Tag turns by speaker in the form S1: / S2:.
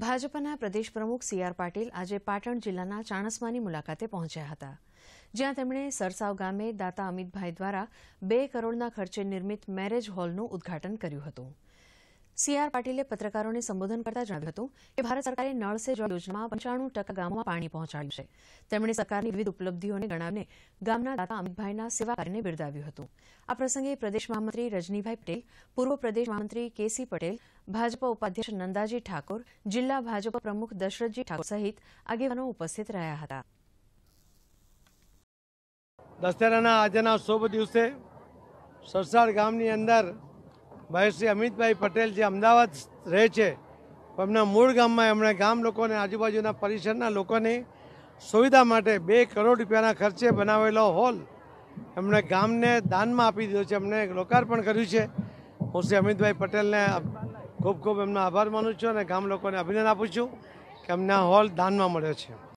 S1: ભાજપના પ્રદેશ પ્રમુખ સી આર પાટીલ આજે પાટણ જિલ્લાના ચાણસ્માની મુલાકાતે પહોંચ્યા હતા જ્યાં તેમણે સરસાવ ગામે દાતા અમિતભાઈ દ્વારા બે કરોડના ખર્ચે નિર્મિત મેરેજ હોલનું ઉદઘાટન કર્યું હતું સીઆર આર પાટીલે પત્રકારોને સંબોધન કરતા જણાવ્યું હતું કે ભારત સરકારે નળ સે જળ યોજનામાં પંચાણું ટકા ગામોમાં પાણી પહોંચાડ્યું છે તેમણે સરકારની વિવિધ ઉપલબ્ધિઓને ગણાવીને ગામના દાતા અમિતભાઈના સેવા કાર્યને બિરદાવ્યું હતું આ પ્રસંગે પ્રદેશ મહામંત્રી રજનીભાઈ પટેલ પૂર્વ પ્રદેશ મહામંત્રી કેસી પટેલ ભાજપા ઉપાધ્યક્ષ નંદાજી ઠાકોર જિલ્લા ભાજપ પ્રમુખ દશરથજી ઠાકોર સહિત આગેવાનો ઉપસ્થિત રહ્યા હતા
S2: દશેરાના આજના શુભ દિવસે સરસાર ગામની અંદર ભાઈ શ્રી અમિતભાઈ પટેલ જે અમદાવાદ રહે છે એમના મૂળ ગામમાં એમણે ગામ લોકોને આજુબાજુના પરિસરના લોકોને સુવિધા માટે બે કરોડ રૂપિયાના ખર્ચે બનાવેલો હોલ એમણે ગામને દાનમાં આપી દીધો છે એમણે લોકાર્પણ કર્યું છે હું શ્રી અમિતભાઈ પટેલને ખૂબ ખૂબ એમનો આભાર માનું છું અને ગામ લોકોને અભિનંદન આપું છું કે અમને હોલ દાનમાં મળ્યો છે